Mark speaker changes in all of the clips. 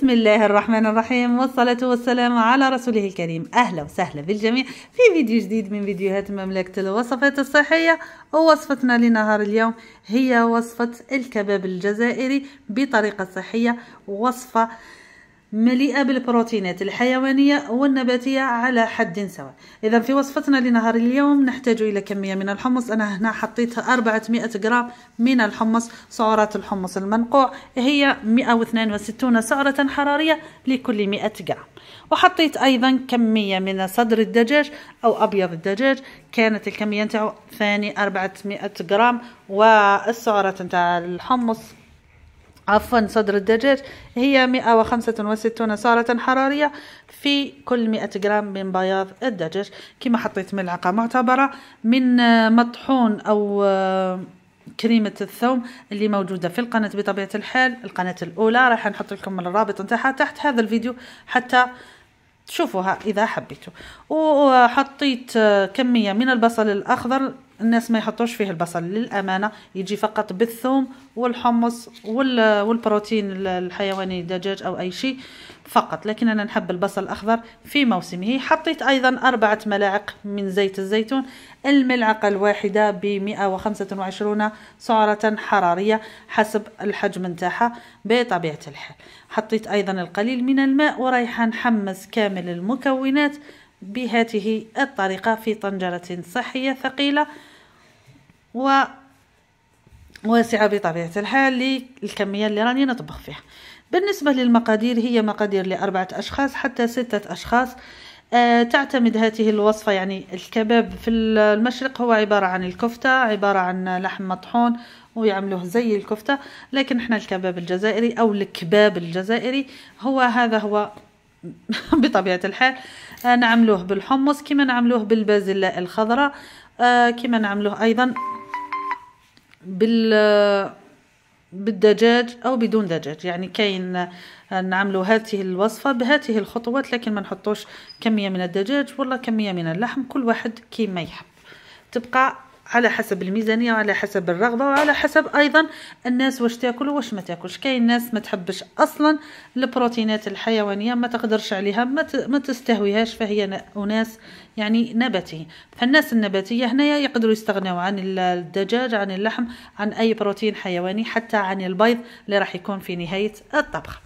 Speaker 1: بسم الله الرحمن الرحيم والصلاة والسلام على رسوله الكريم أهلا وسهلا بالجميع في فيديو جديد من فيديوهات مملكة الوصفات الصحية ووصفتنا لنهار اليوم هي وصفة الكباب الجزائري بطريقة صحية وصفة مليئة بالبروتينات الحيوانية والنباتية على حد سواء إذا في وصفتنا لنهار اليوم نحتاج إلى كمية من الحمص أنا هنا حطيت 400 جرام من الحمص سعرات الحمص المنقوع هي 162 سعرة حرارية لكل 100 جرام وحطيت أيضا كمية من صدر الدجاج أو أبيض الدجاج كانت الكمية نتاعو ثاني 400 جرام والسعرات نتاع الحمص عفوا صدر الدجاج هي 165 سعرة حرارية في كل 100 جرام من بياض الدجاج كما حطيت ملعقة معتبرة من مطحون أو آه، كريمة الثوم اللي موجودة في القناة بطبيعة الحال القناة الأولى راح نحط لكم الرابط نتاعها تحت هذا الفيديو حتى تشوفوها إذا حبيتوا وحطيت آه، كمية من البصل الأخضر الناس ما يحطوش فيه البصل للامانه يجي فقط بالثوم والحمص والبروتين الحيواني دجاج او اي شيء فقط لكن انا نحب البصل الاخضر في موسمه حطيت ايضا أربعة ملاعق من زيت الزيتون الملعقه الواحده ب 125 سعره حراريه حسب الحجم نتاعها بطبيعه الحال حطيت ايضا القليل من الماء ورايحه نحمس كامل المكونات بهذه الطريقة في طنجرة صحية ثقيلة و واسعة بطبيعة الحال للكمية اللي راني نطبخ فيها بالنسبة للمقادير هي مقادير لأربعة أشخاص حتى ستة أشخاص آه تعتمد هذه الوصفة يعني الكباب في المشرق هو عبارة عن الكفتة عبارة عن لحم مطحون ويعملوه زي الكفتة لكن احنا الكباب الجزائري أو الكباب الجزائري هو هذا هو بطبيعه الحال آه، نعملوه بالحمص كما نعملوه بالبازلاء الخضراء آه، كما نعملوه ايضا بال آه، بالدجاج او بدون دجاج يعني كاين نعملوا هذه الوصفه بهذه الخطوات لكن ما نحطوش كميه من الدجاج ولا كميه من اللحم كل واحد كيما يحب تبقى على حسب الميزانيه وعلى حسب الرغبه وعلى حسب ايضا الناس واش تاكل واش ما تاكلش كاين ناس ما تحبش اصلا البروتينات الحيوانيه ما تقدرش عليها ما تستهويهاش فهي اناس يعني نباتي فالناس النباتيه هنايا يقدروا يستغنوا عن الدجاج عن اللحم عن اي بروتين حيواني حتى عن البيض اللي راح يكون في نهايه الطبخ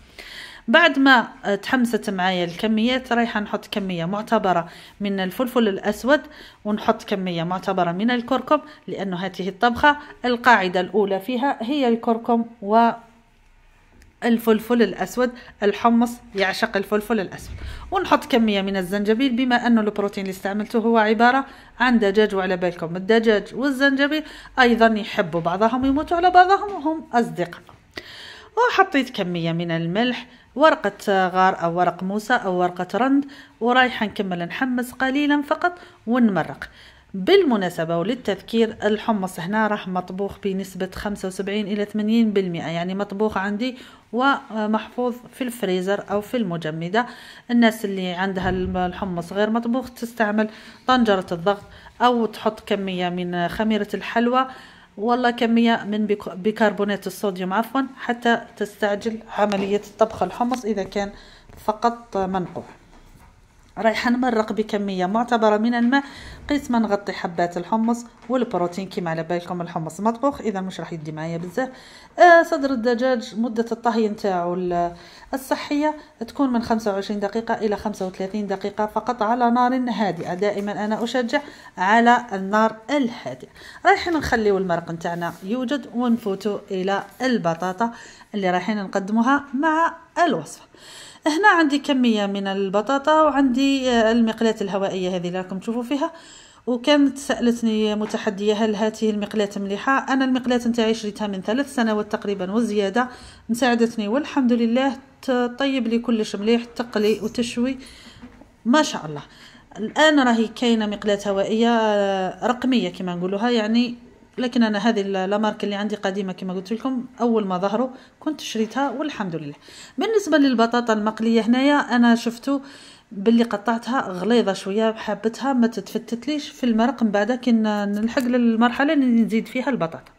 Speaker 1: بعد ما تحمست معايا الكميات رايحه نحط كميه معتبره من الفلفل الاسود ونحط كميه معتبره من الكركم لانه هذه الطبخه القاعده الاولى فيها هي الكركم و الفلفل الأسود الحمص يعشق الفلفل الأسود ونحط كمية من الزنجبيل بما أنه البروتين اللي استعملته هو عبارة عن دجاج وعلى بالكم الدجاج والزنجبيل أيضا يحبوا بعضهم يموتوا على بعضهم وهم أصدقاء وحطيت كمية من الملح ورقة غار أو ورق موسى أو ورقة رند ورايحة نكمل نحمص قليلا فقط ونمرق بالمناسبة وللتذكير الحمص هنا راه مطبوخ بنسبة 75 إلى 80% يعني مطبوخ عندي ومحفوظ في الفريزر أو في المجمدة الناس اللي عندها الحمص غير مطبوخ تستعمل طنجرة الضغط أو تحط كمية من خميرة الحلوى والله كمية من بيكربونات الصوديوم عفوا حتى تستعجل عملية طبخ الحمص إذا كان فقط منقوع رايح نمرق بكمية معتبرة من الماء ما نغطي حبات الحمص والبروتين كما على بالكم الحمص مطبوخ اذا مش راح يدي معايا بزاف آه صدر الدجاج مدة الطهي نتاعو الصحية تكون من 25 دقيقة الى 35 دقيقة فقط على نار هادئة دائما انا اشجع على النار الهادئة رايحين نخليو المرق نتاعنا يوجد ونفوتو الى البطاطا اللي رايحين نقدموها مع الوصفة هنا عندي كمية من البطاطا وعندي آه، المقلاة الهوائية هذه اللي راكم تشوفوا فيها وكانت سألتني متحدية هل هذه المقلاة مليحة أنا المقلاة نتاعي شريتها من ثلاث سنوات تقريبا وزيادة مساعدتني والحمد لله تطيب لي كلش مليح تقلي وتشوي ما شاء الله الآن راهي كاينة مقلاة هوائية آه، رقمية كما نقولوها يعني لكن انا هذه لامارك اللي عندي قديمه كما قلت لكم اول ما ظهروا كنت شريتها والحمد لله بالنسبه للبطاطا المقليه هنايا انا شفتو باللي قطعتها غليظه شويه حبتها ما تتفتتليش في المرق من بعد كي نلحق للمرحله اللي نزيد فيها البطاطا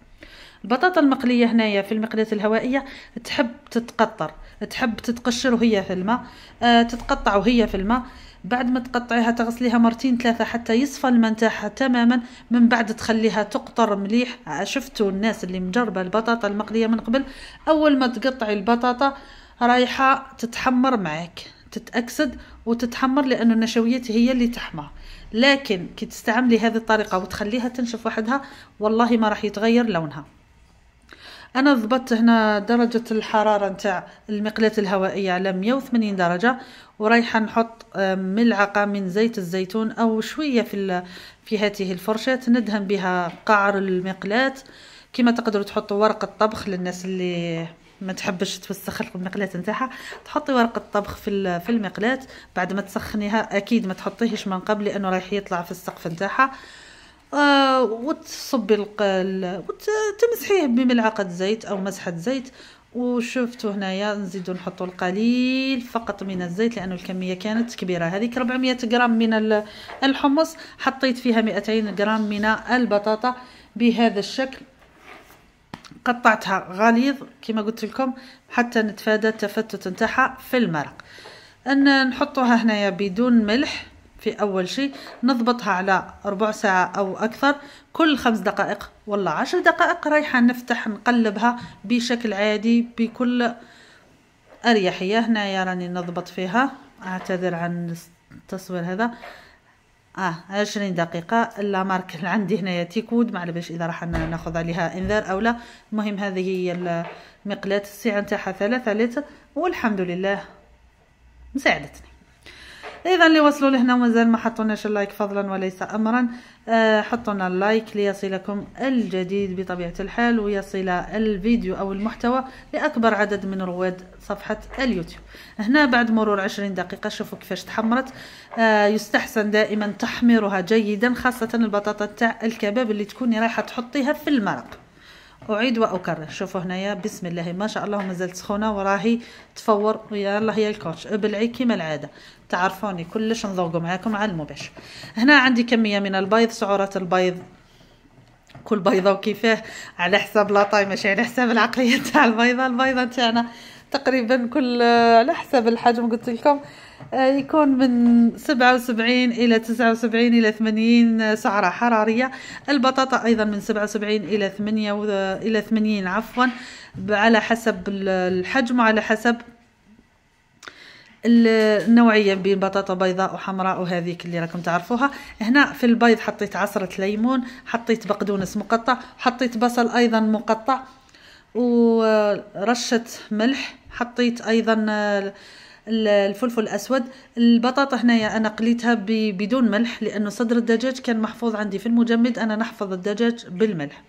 Speaker 1: البطاطا المقليه هنايا في المقلاه الهوائيه تحب تتقطر تحب تتقشر وهي في الماء أه تتقطع وهي في الماء بعد ما تقطعيها تغسليها مرتين ثلاثة حتى يصفى الماء نتاعها تماما من بعد تخليها تقطر مليح آه، شفتوا الناس اللي مجربة البطاطا المقلية من قبل أول ما تقطعي البطاطا رايحة تتحمر معك تتأكسد وتتحمر لأن النشويات هي اللي تحمى لكن كي تستعملي هذه الطريقة وتخليها تنشف وحدها والله ما راح يتغير لونها انا ضبطت هنا درجه الحراره نتاع المقلاه الهوائيه على 180 درجه ورايحه نحط آه، ملعقه من زيت الزيتون او شويه في في هذه الفرشاه ندهن بها قعر المقلاه كما تقدروا تحطوا ورقه طبخ للناس اللي ما تحبش توسخ المقلاة نتاعها تحطي ورقه طبخ في في المقلاة بعد ما تسخنيها اكيد ما تحطيهش من قبل لانه رايح يطلع في السقف نتاعها آه وتصبي وتمسحيه بملعقه زيت او مسحه زيت وشفتوا هنايا نزيدو نحطو القليل فقط من الزيت لانه الكميه كانت كبيره هذيك 400 غرام من الحمص حطيت فيها 200 غرام من البطاطا بهذا الشكل قطعتها غليظ كما قلت لكم حتى نتفادى التفتت نتاعها في المرق ان نحطوها هنايا بدون ملح في أول شيء نضبطها على ربع ساعة أو أكثر كل خمس دقائق ولا عشر دقائق رايحة نفتح نقلبها بشكل عادي بكل أريحية هنايا راني نضبط فيها أعتذر عن التصوير هذا اه 20 دقيقة لا مارك عندي هنايا تيكود ما على باش اذا راح ناخذ عليها انذار او لا المهم هذه هي المقلاة السعة نتاعها ثلاثة لتر والحمد لله مساعدتني اذا اللي وصلوا لهنا ومازال ما حطوناش اللايك فضلا وليس امرا آه حطوا لنا اللايك ليصلكم الجديد بطبيعه الحال ويصل الفيديو او المحتوى لاكبر عدد من رواد صفحه اليوتيوب هنا بعد مرور 20 دقيقه شوفوا كيفاش تحمرت آه، يستحسن دائما تحميرها جيدا خاصه البطاطا تاع الكباب اللي تكوني رايحه تحطيها في المرق اعيد واكرر شوفوا هنايا بسم الله ما شاء الله ما سخونه وراهي تفور ويلا هي الكوتش ابلعي كما العاده تعرفوني كلش نذوقوا معاكم على المباشر هنا عندي كميه من البيض سعرات البيض كل بيضه وكيفاه على حساب لاطاي ماشي على حساب العقليه تاع البيضه البيضه تاعنا تقريبا كل على حسب الحجم قلت لكم آه، يكون من 77 الى 79 الى 80 سعره حراريه البطاطا ايضا من 77 الى 8 الى 80 عفوا على حسب الحجم على حسب النوعيه بين بطاطا بيضاء وحمراء وهذيك اللي راكم تعرفوها هنا في البيض حطيت عصره ليمون حطيت بقدونس مقطع حطيت بصل ايضا مقطع ورشة ملح حطيت أيضا آه، الفلفل الأسود البطاطا هنايا أنا قليتها بدون ملح لأنه صدر الدجاج كان محفوظ عندي في المجمد أنا نحفظ الدجاج بالملح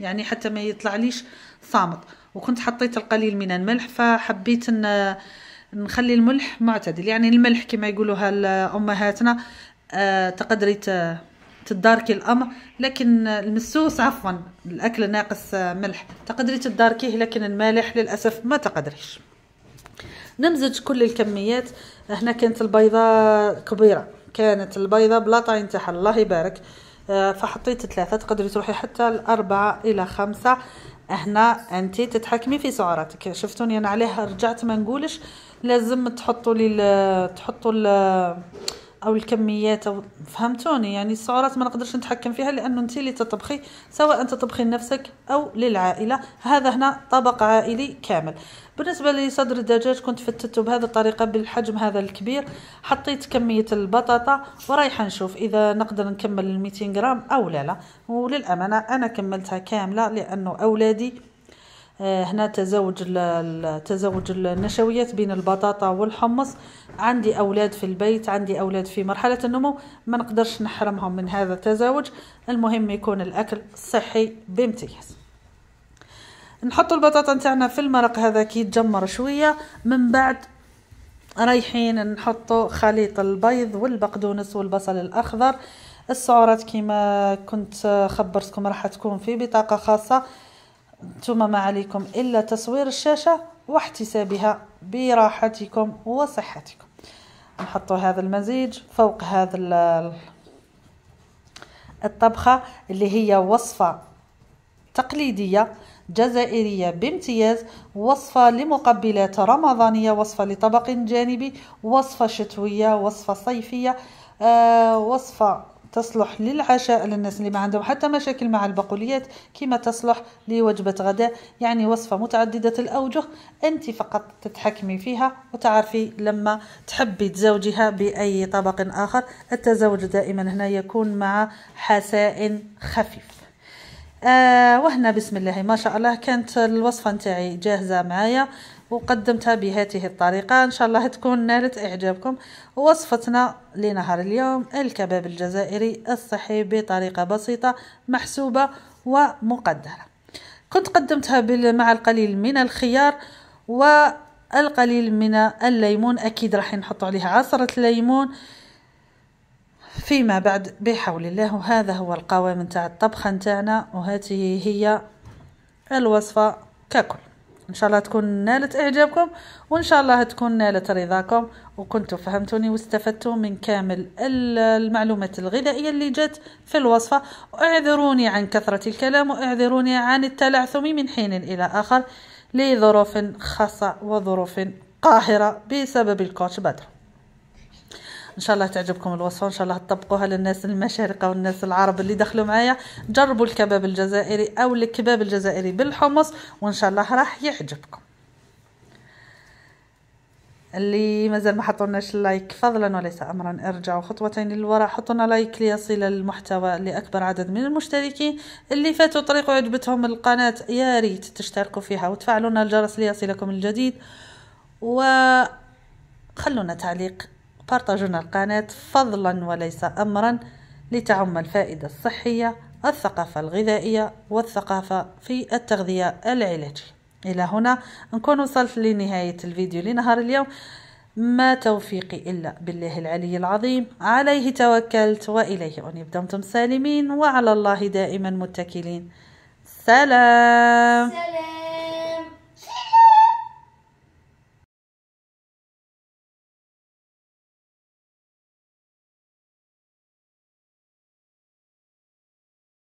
Speaker 1: يعني حتى ما يطلع ليش صامت وكنت حطيت القليل من الملح فحبيت أن آه، نخلي الملح معتدل يعني الملح كما يقولوها أمهاتنا آه، تقدري تداركي الامر لكن المسوس عفوا الاكل ناقص ملح تقدري تداركيه لكن المالح للاسف ما تقدريش نمزج كل الكميات هنا كانت البيضه كبيره كانت البيضه بلا طاين تاعها الله يبارك آه، فحطيت ثلاثه تقدري تروحي حتى لاربعه الى خمسه هنا انت تتحكمي في سعراتك شفتوني انا عليها رجعت ما نقولش لازم تحطوا لي تحطوا او الكميات او فهمتوني يعني السعرات ما نقدرش نتحكم فيها لانه انت اللي تطبخي سواء تطبخي لنفسك او للعائله هذا هنا طبق عائلي كامل بالنسبه لصدر الدجاج كنت فتته بهذه الطريقه بالحجم هذا الكبير حطيت كميه البطاطا ورايحه نشوف اذا نقدر نكمل 200 غرام او لا لا وللامانه انا كملتها كامله لانه اولادي آه، هنا تزاوج تزوج النشويات بين البطاطا والحمص عندي اولاد في البيت عندي اولاد في مرحله النمو ما نقدرش نحرمهم من هذا التزاوج المهم يكون الاكل صحي بامتياز نحط البطاطا نتاعنا في المرق هذا كي يتجمر شويه من بعد رايحين نحط خليط البيض والبقدونس والبصل الاخضر السعرات كما كنت خبرتكم راح تكون في بطاقه خاصه ثم ما عليكم إلا تصوير الشاشة واحتسابها براحتكم وصحتكم نحط هذا المزيج فوق هذا الطبخة اللي هي وصفة تقليدية جزائرية بامتياز وصفة لمقبلات رمضانية وصفة لطبق جانبي وصفة شتوية وصفة صيفية آه، وصفة تصلح للعشاء للناس اللي ما عندهم حتى مشاكل مع البقوليات كما تصلح لوجبة غداء يعني وصفة متعددة الأوجه أنت فقط تتحكمي فيها وتعرفي لما تحبي تزوجها بأي طبق آخر التزوج دائما هنا يكون مع حساء خفيف آه وهنا بسم الله ما شاء الله كانت الوصفه نتاعي جاهزه معايا وقدمتها بهذه الطريقة إن شاء الله تكون نالت إعجابكم وصفتنا لنهار اليوم الكباب الجزائري الصحي بطريقة بسيطة محسوبة ومقدرة كنت قدمتها مع القليل من الخيار والقليل من الليمون أكيد راح نحط عليها عصرة الليمون فيما بعد بحول الله هذا هو القوام نتاع الطبخة نتاعنا وهذه هي الوصفة ككل ان شاء الله تكون نالت اعجابكم وان شاء الله تكون نالت رضاكم وكنتوا فهمتوني واستفدتوا من كامل المعلومات الغذائيه اللي جات في الوصفه واعذروني عن كثره الكلام واعذروني عن التلعثم من حين الى اخر لظروف خاصه وظروف قاهره بسبب الكوتش بدر ان شاء الله تعجبكم الوصفه وان شاء الله تطبقوها للناس المشارقه والناس العرب اللي دخلوا معايا جربوا الكباب الجزائري او الكباب الجزائري بالحمص وان شاء الله راح يعجبكم اللي مازال ما حطولناش اللايك فضلا وليس امرا ارجعوا خطوتين للوراء حطونا لايك ليصل المحتوى لاكبر عدد من المشتركين اللي فاتوا طريق عجبتهم القناه يا ريت تشتركوا فيها وتفعلونا الجرس ليصلكم الجديد و خلونا تعليق بارطاجونا القناة فضلا وليس أمرا لتعم الفائدة الصحية الثقافة الغذائية والثقافة في التغذية العلاجية إلى هنا نكون وصلت لنهاية الفيديو لنهار اليوم ما توفيقي إلا بالله العلي العظيم عليه توكلت وإليه أنيب دمتم سالمين وعلى الله دائما متكلين سلام, سلام.